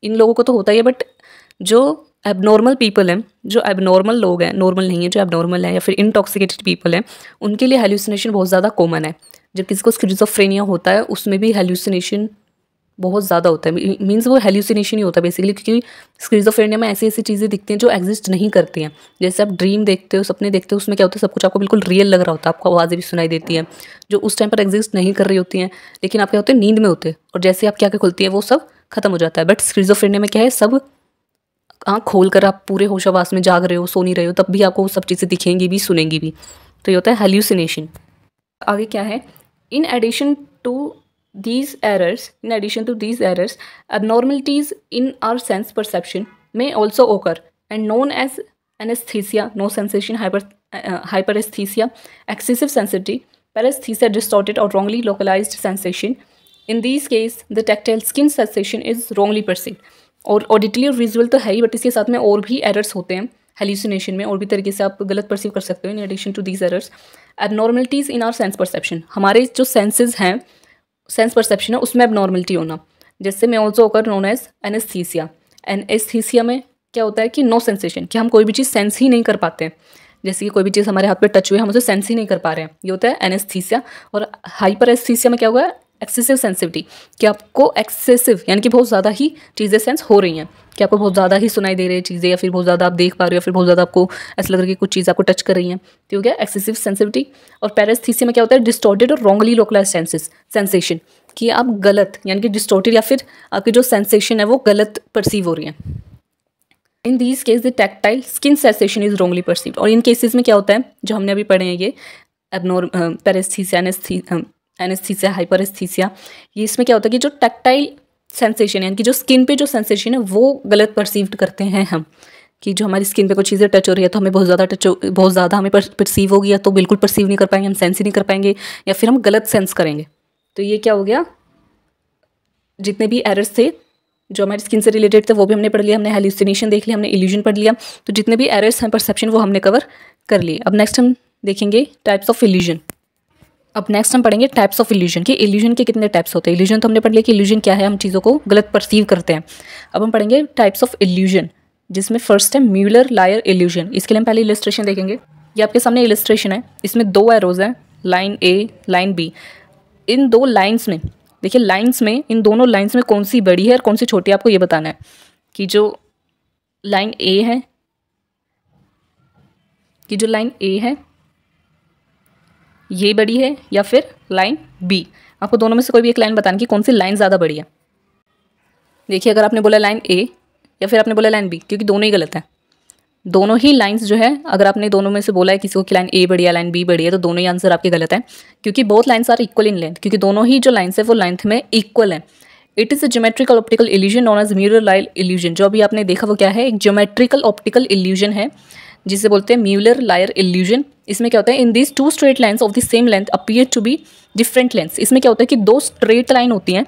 इन लोगों को तो होता ही है बट जो एबनॉर्मल पीपल हैं जो एबनॉर्मल लोग हैं नॉर्मल नहीं है जो एबनॉर्मल है या फिर इंटॉक्सिकेटेड पीपल हैं उनके लिए हेल्यूसिनेशन बहुत ज़्यादा कॉमन है जब किसी को स्किजोफ्रेनिया होता है उसमें भी हेल्यूसिनेशन बहुत ज़्यादा होता है मीन्स वो हेल्यूसिनेशन ही होता है बेसिकली क्योंकि स्क्रीजोफ्रेनिया में ऐसी ऐसी चीज़ें दिखती हैं जो एग्जिस्ट नहीं करती हैं जैसे आप ड्रीम देखते हो सपने देखते हो उसमें क्या होता है सब कुछ आपको बिल्कुल रियल लग रहा होता है आपको आवाज़ें भी सुनाई देती हैं जो उस टाइम पर एग्जिस्ट नहीं कर रही होती हैं लेकिन आप क्या होते हैं नींद में होते और जैसे आप क्या क्या खुलती है वो सब खत्म हो जाता है बट स्क्रीजोफ्रेनिया में क्या है सब आँख खोल कर आप पूरे होशावास में जाग रहे हो सो नहीं रहे हो तब भी आपको वो सब चीज़ें दिखेंगी भी सुनेंगी भी तो ये होता है हेल्यूसिनेशन आगे क्या है in addition to these errors, in addition to these errors, abnormalities in our sense perception may also occur and known as anesthesia, no sensation hyper, uh, hyperesthesia, excessive sensitivity, paresthesia, distorted or wrongly localized sensation. In these case, the tactile skin sensation is wrongly perceived. और ऑडिटली और विजुअल तो है ही बट इसके साथ में और भी एरर्स होते हैं हेल्यूसिनेशन में और भी तरीके से आप गलत परसीव कर सकते हो in addition to these errors abnormalities in our sense perception हमारे जो सेंसेज हैं सेंस परसेप्शन है उसमें एबनॉर्मलिटी होना जैसे मैं ऑल्सो होकर नोन एज एनेस्थीसिया एनेस्थीसिया में क्या होता है कि नो सेंसेशन कि हम कोई भी चीज़ सेंस ही नहीं कर पाते हैं जैसे कि कोई भी चीज़ हमारे हाथ पे टच हुई हम उसे सेंस ही नहीं कर पा रहे हैं ये होता है एनेस्थीसिया और हाइपर एस्थीसिया में क्या होगा एक्सेसिव सेंसिविटी कि आपको एक्सेसिव यानी कि बहुत ज़्यादा ही चीज़ें सेंस हो रही हैं कि आपको बहुत ज़्यादा ही सुनाई दे रही है चीज़ें या फिर बहुत ज़्यादा आप देख पा रहे हो या फिर बहुत ज़्यादा आपको ऐसा लग रहा है कि कुछ चीज़ आपको टच कर रही है तो हो गया एक्सेसिव सेंसिविटी और पैरस्थीसी में क्या होता है डिस्टोर्टेड और रॉन्गली लोकलाइज सेंसेस सेंसेशन कि आप गलत यानी कि डिस्टोर्टेड या फिर आपकी जो सेंसेशन है वो गलत परसीव हो रही है in these case the tactile skin sensation is wrongly perceive और इन केसेस में क्या होता है जो हमने अभी पढ़े हैं ये एबनोर पैरस्थीसिया एनेस्थी एनेस्थीसिया हाइपरस्थीसिया ये इसमें क्या होता है कि जो टैक्टाइल सेंसेशन यानी कि जो स्किन पे जो सेंसेशन है वो गलत परसीव्ड करते हैं हम कि जो हमारी स्किन पे कोई चीज़ें टच हो रही है तो हमें बहुत ज़्यादा टच बहुत ज़्यादा हमें परसीव होगी या तो बिल्कुल परसीव नहीं कर पाएंगे हम सेंस ही नहीं कर पाएंगे या फिर हम गलत सेंस करेंगे तो ये क्या हो गया जितने भी एरर्स थे जो हमारी स्किन से रिलेटेड थे वो भी हमने पढ़ लिया हमने हेल्यूसिनेशन देख लिया हमने इल्यूजन पढ़ लिया तो जितने भी एरर्स हैं परसेप्शन वो हमने कवर कर लिए अब नेक्स्ट हम देखेंगे टाइप्स ऑफ इल्यूजन अब नेक्स्ट हम पढ़ेंगे टाइप्स ऑफ इल्यूजन कि इल्यूजन के कितने टाइप्स होते हैं इल्यूजन तो हमने पढ़ लिया कि इल्यूजन क्या है हम चीज़ों को गलत परसीव करते हैं अब हम पढ़ेंगे टाइप्स ऑफ इल्यूजन जिसमें फर्स्ट है म्यूलर लायर इल्यूजन इसके लिए हम पहले इलिस्ट्रेशन देखेंगे ये आपके सामने इलिस्ट्रेशन है इसमें दो एरोज हैं लाइन ए लाइन बी इन दो लाइन्स में देखिए लाइन्स में इन दोनों लाइन्स में कौन सी बड़ी है और कौन सी छोटी है आपको ये बताना है कि जो लाइन ए है कि जो लाइन ए है ये बड़ी है या फिर लाइन बी आपको दोनों में से कोई भी एक लाइन बतानी कि कौन सी लाइन ज़्यादा बड़ी है देखिए अगर आपने बोला लाइन ए या फिर आपने बोला लाइन बी क्योंकि दोनों ही गलत हैं दोनों ही लाइंस जो है अगर आपने दोनों में से बोला है किसी को कि लाइन ए बढ़िया लाइन बी बढ़िया तो दोनों ही आंसर आपके गलत हैं क्योंकि both lines are equal in length क्योंकि दोनों ही जो लाइन्स है वो लेंथ में इक्वल है it is a geometrical optical illusion known as Muller Lyer illusion जो अभी आपने देखा वो क्या है एक जोमेट्रिकल ऑप्टिकल इल्यूजन है जिसे बोलते हैं म्यूलर लायर इल्यूजन इसमें क्या होता है in these two straight lines of the same length appear to be different lengths इसमें क्या होता है कि दो स्ट्रेट लाइन होती हैं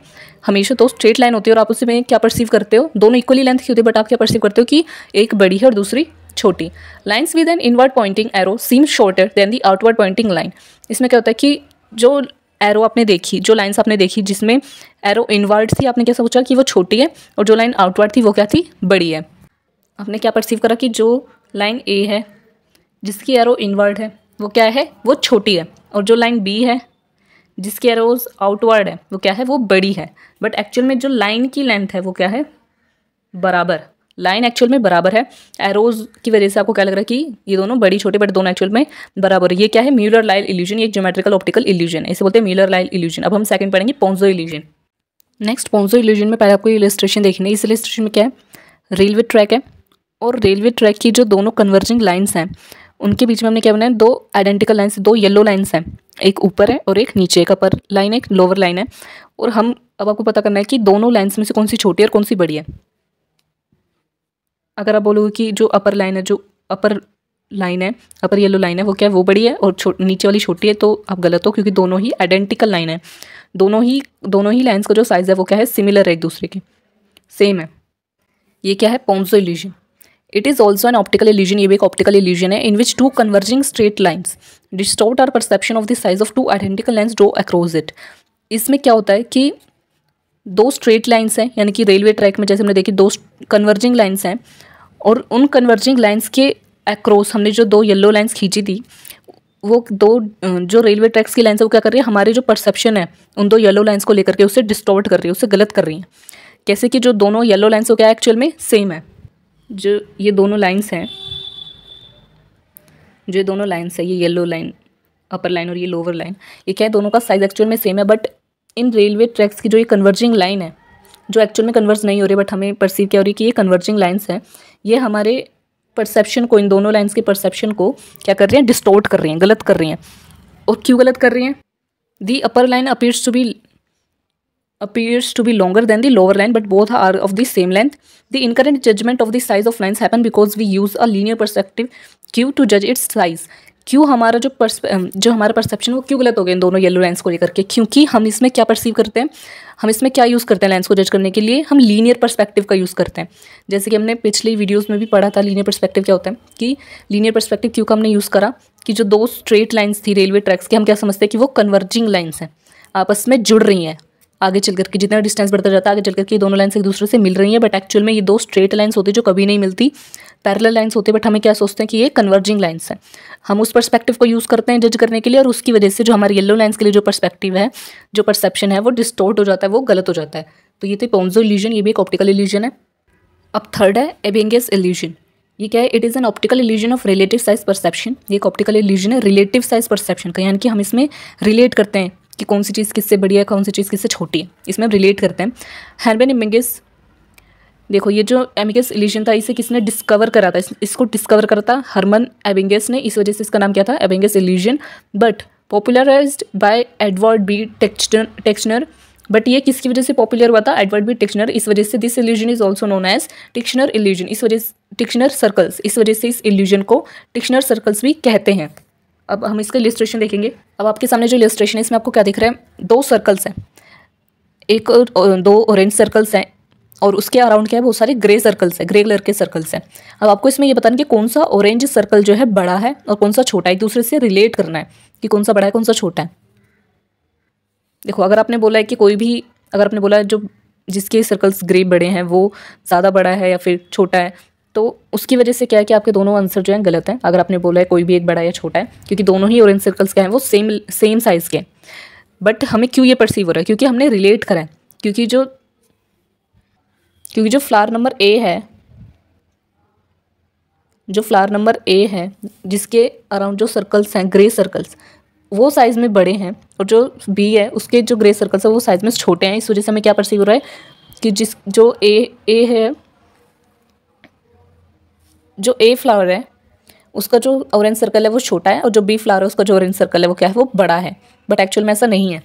हमेशा दो स्ट्रेट लाइन होती है और आप उसमें क्या परसीव करते हो दोनों इक्वली लेंथ की होती है बट आप क्या परसीव करते हो कि एक बड़ी है और दूसरी छोटी lines with an inward pointing arrow seem shorter than the outward pointing line इसमें क्या होता है कि जो एरो आपने देखी जो लाइन्स आपने देखी जिसमें एरो इनवर्ड थी आपने क्या सोचा कि वो छोटी है और जो लाइन आउटवर्ड थी वो क्या थी बड़ी है आपने क्या परसीव करा कि जो लाइन ए है जिसकी एरो इनवर्ड है वो क्या है वो छोटी है और जो लाइन बी है जिसकी एरोज आउटवर्ड है वो क्या है वो बड़ी है बट एक्चुअल में जो लाइन की लेंथ है वो क्या है बराबर लाइन एक्चुअल में बराबर है एरोज की वजह से आपको क्या लग रहा है कि ये दोनों बड़ी छोटे बट दोनों एक्चुअल में बराबर ये क्या है म्यूलर लाइल इल्यूजन ये ज्योमेट्रिकल ऑप्टिकल इल्यूजन है इसे बोलते हैं म्यूलर लाइल इल्यूजन अब हम सेकंड पढ़ेंगे Ponzo illusion next Ponzo illusion में पहले आपको इलिस्ट्रेशन देखने इस इलिस्ट्रेशन में क्या है रेलवे ट्रैक है और रेलवे ट्रैक की जो दोनों कन्वर्जिंग लाइन्स हैं उनके बीच में हमने क्या बनाया दो आइडेंटिकल लाइन्स दो येलो लाइन्स हैं एक ऊपर है और एक नीचे एक अपर लाइन एक लोअर लाइन है और हम अब आपको पता करना है कि दोनों लाइन्स में से कौन सी छोटी है और कौन सी बड़ी है अगर आप बोलोगे कि जो अपर लाइन है जो अपर लाइन है अपर येलो लाइन है वो क्या है वो बड़ी है और नीचे वाली छोटी है तो आप गलत हो क्योंकि दोनों ही आइडेंटिकल लाइन है दोनों ही दोनों ही लाइन्स का जो साइज़ है वो क्या है सिमिलर है एक दूसरे के सेम है ये क्या है Ponzo illusion it is also an optical illusion ये भी एक ऑप्टिकल इल्यूजन है in which two converging straight lines distort our perception of the size of two identical lines draw across it इसमें क्या होता है कि दो स्ट्रेट लाइन्स हैं यानी कि रेलवे ट्रैक में जैसे हमने देखी दो कन्वर्जिंग लाइन्स हैं और उन कन्वर्जिंग लाइन्स के अक्रॉस हमने जो दो येल्लो लाइन्स खींची थी वो दो जो रेलवे ट्रैक्स की लाइन्स है वो क्या कर रही है हमारे जो परसेप्शन है उन दो येलो लाइन्स को लेकर के उसे डिस्टॉर्ट कर रही है उसे गलत कर रही है कैसे कि जो दोनों येलो लाइन्स हो क्या एक्चुअल में सेम है जो ये दोनों लाइन्स हैं जो ये दोनों लाइन्स है ये येलो लाइन अपर लाइन और ये लोअर लाइन ये क्या है दोनों का साइज एक्चुअल में सेम है बट इन रेलवे ट्रैक्स की जो ये कन्वर्जिंग लाइन है जो एक्चुअल में कन्वर्ज नहीं हो रही बट हमें परसीव क्या हो रही है कि ये कन्वर्जिंग लाइन्स हैं ये हमारे परसेप्शन को इन दोनों लाइन्स के परसेप्शन को क्या कर रहे हैं डिस्टोर्ट कर रहे हैं गलत कर रहे हैं और क्यों गलत कर रहे हैं the upper line appears to be appears to be longer than the lower line but both are of the same length. The incorrect judgment of the size of lines happen because we use a linear perspective Q to judge its size. क्यों हमारा जो जो हमारा परसेप्शन वो क्यों गलत हो गया इन दोनों येलो लेंस को लेकर के क्योंकि हम इसमें क्या परसीव करते हैं हम इसमें क्या यूज़ करते हैं लेंस को जज करने के लिए हम लीनियर पर्सपेक्टिव का यूज़ करते हैं जैसे कि हमने पिछली वीडियोस में भी पढ़ा था लीनियर पर्सपेक्टिव क्या होता है कि लीनियर परस्पेक्टिव क्यों का हमने यूज़ करा कि जो दो स्ट्रेट लाइन्स थी रेलवे ट्रैक्स की हम क्या समझते हैं कि वो कन्वर्जिंग लाइन्स हैं आपस में जुड़ रही हैं आगे चल करके जितना डिस्टेंस बढ़ता जाता है आगे चल करके दोनों लाइन्स एक दूसरे से मिल रही है बट एक्चुअल में ये दो स्ट्रेट लाइन्स होती है जो कभी नहीं मिलती पैरल लाइन्स होती बट हमें क्या सोचते हैं कि ये कन्वर्जिंग लाइन्स हैं हम उस परस्पेक्टिव को यूज़ करते हैं जज करने के लिए और उसकी वजह से जो हमारे येलो लाइन्स के लिए जो परस्पेक्टिव है जो परसेप्शन है वो डिस्टोर्ट हो जाता है वो गलत हो जाता है तो ये तो पोन्जो इल्यूजन ये भी एक ऑप्टिकल इल्यूजन है अब थर्ड है एबेंगस इल्यूजन ये क्या है it is an optical illusion of relative size perception ये एक ऑप्टिकल इल्यूजन है रिलेटिव साइज परसेप्शन का यानी कि हम इसमें रिलेट करते हैं कि कौन सी चीज़ किससे बड़ी है कौन सी चीज़ किससे छोटी है इसमें हम रिलेट करते हैं हैरबेन एमिगस देखो ये जो एमिगस इलिजन था इसे किसने डिस्कवर करा था इसको डिस्कवर करा था हरमन एबिंगस ने इस वजह से इसका नाम क्या था Ebbinghaus illusion but popularise by Edward B Titchener but ये किसकी वजह से पॉपुलर हुआ था एडवर्ड बी टिक्शनर इस वजह से this illusion is also known as Titchener illusion इस वजह से टिक्शनर सर्कल्स इस वजह से इस इल्यूजन को टिक्शनर सर्कल्स भी कहते हैं अब हम इसका इलिस्ट्रेशन देखेंगे अब आपके सामने जो इलिस्ट्रेशन है इसमें आपको क्या दिख रहा है दो सर्कल्स हैं एक और दो ऑरेंज सर्कल्स हैं और उसके अराउंड क्या है बहुत सारे ग्रे सर्कल्स हैं ग्रे कलर के सर्कल्स हैं अब आपको इसमें ये बताना कि कौन सा ऑरेंज सर्कल जो है बड़ा है और कौन सा छोटा है एक दूसरे से रिलेट करना है कि कौन सा बड़ा है कौन सा छोटा है देखो अगर आपने बोला है कि कोई भी अगर आपने बोला है जो जिसके सर्कल्स ग्रे बड़े हैं वो ज़्यादा बड़ा है या फिर छोटा है तो उसकी वजह से क्या है कि आपके दोनों आंसर जो है गलत हैं अगर आपने बोला है कोई भी एक बड़ा या छोटा है क्योंकि दोनों ही ऑरेंज सर्कल्स का हैं वो सेम सेम साइज़ के हैं बट हमें क्यों ये परसीव हो रहा है क्योंकि हमने रिलेट करा है क्योंकि जो क्योंकि जो फ्लावर नंबर ए है जो फ्लावर नंबर ए है जिसके अराउंड जो सर्कल्स हैं ग्रे सर्कल्स वो साइज़ में बड़े हैं और जो बी है उसके जो ग्रे सर्कल्स हैं वो साइज़ में छोटे हैं इस वजह से हमें क्या परसीव हो रहा है कि जिस जो ए ए है जो ए फ्लावर है उसका जो ऑरेंज सर्कल है वो छोटा है और जो बी फ्लावर है उसका जो ऑरेंज सर्कल है वो क्या है वो बड़ा है बट एक्चुअल में ऐसा नहीं है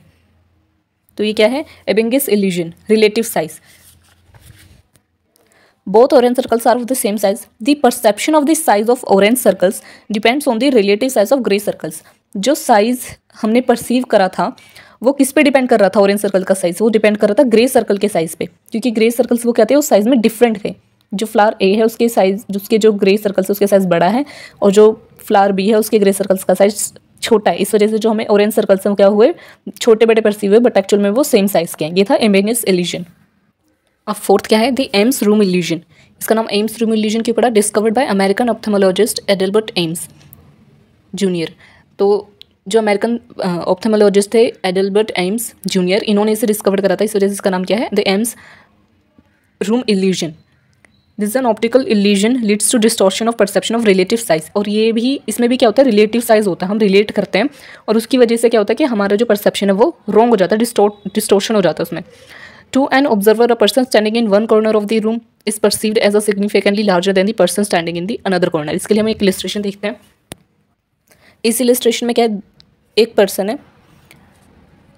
तो ये क्या है Ebbinghaus illusion relative size both orange circles are of the same size the perception of the size of orange circles depends on the relative size of grey circles जो साइज हमने परसीव करा था वो किस पे डिपेंड कर रहा था ऑरेंज सर्कल का साइज वो डिपेंड कर रहा था ग्रे सर्कल के साइज पे क्योंकि ग्रे सर्कल्स वो क्या थे उस साइज में डिफरेंट थे जो फ्लावर ए है उसके साइज़ उसके जो ग्रे सर्कल्स उसके साइज़ बड़ा है और जो फ्लावर बी है उसके ग्रे सर्कल्स का साइज़ छोटा है इस वजह से जो हमें ऑरेंज सर्कल्स में क्या हुए छोटे बड़े परसीव हुए बट एक्चुअल में वो सेम साइज़ के हैं ये था एम्बेनियस एल्यूजन अब फोर्थ क्या है द एम्स रूम इल्यूजन इसका नाम एम्स रूम इल्यूजन क्यों पड़ा discovered by American ophthalmologist Adelbert Ames junior तो जो अमेरिकन ऑप्थेमोलॉजिस्ट uh, थे एडलबर्ट एम्स जूनियर इन्होंने इसे डिस्कवर करा था इस वजह से इसका नाम क्या है the Ames room illusion this an optical illusion leads to distortion of perception of relative size और ये भी इसमें भी क्या होता है रिलेटिव साइज होता है हम रिलेट करते हैं और उसकी वजह से क्या होता है कि हमारा जो परसेप्शन है वो रॉन्ग हो जाता है डिस्टोर्ट डिस्टोर्शन हो जाता है उसमें to an observer a person standing in one corner of the room is perceived as a significantly larger than the person standing in the another corner इसके लिए हम एक इलिस्ट्रेशन देखते हैं इस इलिस्ट्रेशन में क्या है एक पर्सन है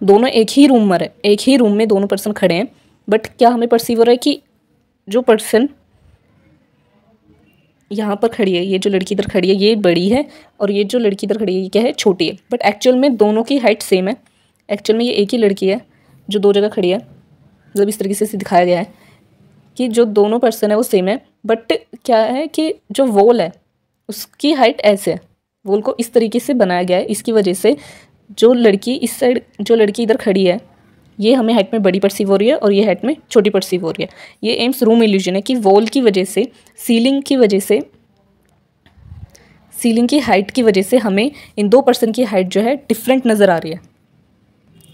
दोनों एक ही रूम में है एक ही रूम में दोनों पर्सन खड़े हैं बट क्या हमें परसीव हो रहा है कि जो पर्सन यहाँ पर खड़ी है ये जो लड़की इधर खड़ी है ये बड़ी है और ये जो लड़की इधर खड़ी है ये क्या है छोटी है बट एक्चुअल में दोनों की हाइट सेम है एक्चुअल में ये एक ही लड़की है जो दो जगह खड़ी है मतलब इस तरीके से इसे दिखाया गया है कि जो दोनों पर्सन है वो सेम है बट क्या है कि जो वोल है उसकी हाइट ऐसे है वोल को इस तरीके से बनाया गया है इसकी वजह से जो लड़की इस साइड जो लड़की इधर खड़ी है ये हमें हाइट में बड़ी परसीव हो रही है और ये हाइट में छोटी परसीव हो रही है ये एम्स रूम इल्यूजन है कि वॉल की वजह से सीलिंग की वजह से सीलिंग की हाइट की वजह से हमें इन दो पर्सन की हाइट जो है डिफरेंट नज़र आ रही है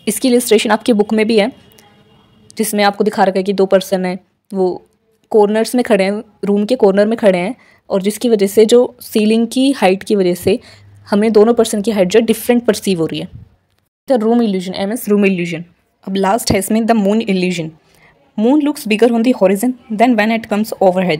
इसकी रजिस्ट्रेशन आपकी बुक में भी है जिसमें आपको दिखा रखा है कि दो पर्सन है वो कॉर्नर्स में खड़े हैं रूम के कॉर्नर में खड़े हैं और जिसकी वजह से जो सीलिंग की हाइट की वजह से हमें दोनों पर्सन की हाइट जो है डिफरेंट परसीव हो रही है the room illusion Ames room illusion अब लास्ट है इसमें the moon illusion moon looks bigger on the horizon than when it comes over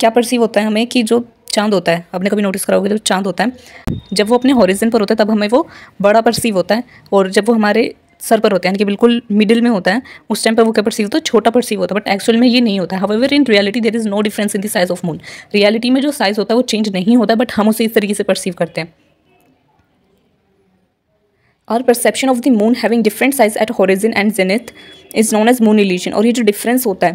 क्या परसीव होता है हमें कि जो चांद होता है आपने कभी नोटिस करा होगा जो चांद होता है जब वो अपने हॉरिजन पर होता है तब हमें वो बड़ा परसीव होता है और जब वो हमारे सर पर होता है यानी कि बिल्कुल मिडिल में होता है उस टाइम पर वो क्या परसीव है छोटा परसीव होता है बट एक्चुअल में ये नहीं होता है in reality there is no difference in the size of moon reality में जो साइज़ होता है वो चेंज नहीं होता बट हम उसे इस तरीके से परसीव करते हैं और perception of the moon having different size at horizon and zenith is known as moon illusion और ये जो डिफरेंस होता है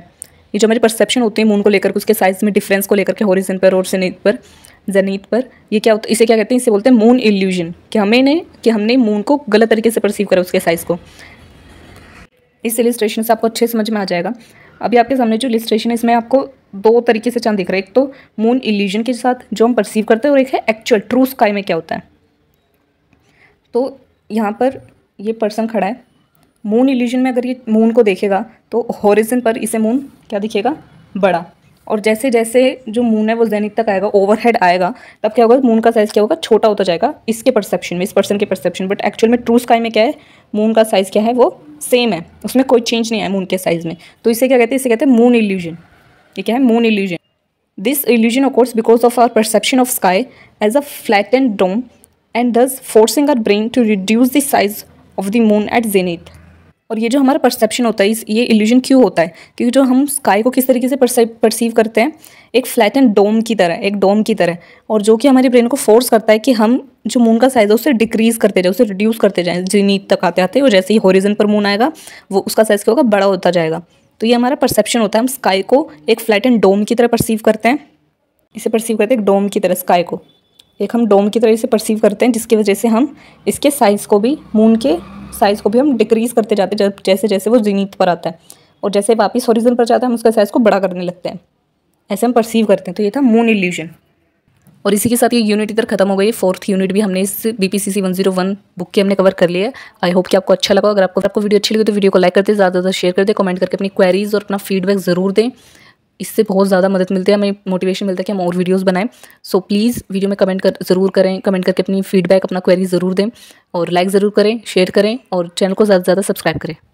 ये जो हमारी परसेप्शन होती है मून को लेकर के उसके साइज में डिफरेंस को लेकर के होरिजन पर और जेनिथ पर जनीत पर ये क्या होता है इसे क्या कहते हैं इसे बोलते हैं मून इल्यूजन कि हमें ने कि हमने मून को गलत तरीके से परसीव करा उसके साइज़ को इस इलिस्ट्रेशन से आपको अच्छे समझ में आ जाएगा अभी आपके सामने जो इलिस्ट्रेशन है इसमें आपको दो तरीके से चांद दिख रहा है एक तो मून इल्यूजन के साथ जो हम परसीव करते हैं और एक है एक्चुअल ट्रू स्काई में क्या होता है तो यहाँ पर ये पर्सन खड़ा है मून इल्यूजन में अगर ये मून को देखेगा तो हॉरिजन पर इसे मून क्या दिखेगा बड़ा और जैसे जैसे जो मून है वो जैनिक तक आएगा ओवरहेड आएगा तब क्या होगा मून का साइज़ क्या होगा छोटा होता जाएगा इसके परसेप्शन में इस पर्सन के परसेप्शन बट एक्चुअल में ट्रू स्काई में क्या है मून का साइज़ क्या है वो सेम है उसमें कोई चेंज नहीं आया मून के साइज़ में तो इसे क्या कहते हैं इसे कहते हैं मून इल्यूजन ये क्या है moon illusion this illusion occurs because of our perception of sky as a flat and dome and thus forcing our brain to reduce the size of the moon at zenith और ये जो हमारा परसेप्शन होता है इस ये इल्यूजन क्यों होता है क्योंकि जो हम स्काई को किस तरीके से परसीव करते हैं एक फ्लैट एंड डोम की तरह एक डोम की तरह और जो कि हमारी ब्रेन को फोर्स करता है कि हम जो मून का साइज़ है उसे डिक्रीज़ करते जाए उसे रिड्यूस करते जाए जीनीत तक आते आते और जैसे ही होरिजन पर मून आएगा वो उसका साइज़ क्या होगा बड़ा होता जाएगा तो ये हमारा परसेप्शन होता है हम स्काई को एक फ्लैट एंड डोम की तरह परसीव करते हैं इसे परसीव करते हैं एक डोम की तरह स्काई को एक हम डोम की तरह से परसीव करते हैं जिसकी वजह से हम इसके साइज़ को भी मून के साइज़ को भी हम डिक्रीज़ करते जाते हैं जैसे जैसे वो जीनीत पर आता है और जैसे वापस ओरिजन पर जाता है हम उसका साइज़ को बड़ा करने लगते हैं ऐसे हम परसीव करते हैं तो ये था मून इल्यूजन और इसी के साथ ये यूनिट इधर खत्म हो गई फोर्थ यूनिट भी हमने इस B P C C one zero one book की हमने कवर कर लिया है आई होप कि आपको अच्छा लगा अगर आपको आपको वीडियो अच्छी लगी तो वीडियो को लाइक करते ज़्यादा से ज़्यादा शेयर करते कमेंट करके अपनी क्वेरीज़ और अपना फीडबैक ज़रूर दें इससे बहुत ज़्यादा मदद मिलती है हमें मोटिवेशन मिलता है कि हम और वीडियोस बनाएं सो so, प्लीज़ वीडियो में कमेंट कर ज़रूर करें कमेंट करके अपनी फीडबैक अपना क्वेरी ज़रूर दें और लाइक ज़रूर करें शेयर करें और चैनल को ज़्यादा से ज़्यादा सब्सक्राइब करें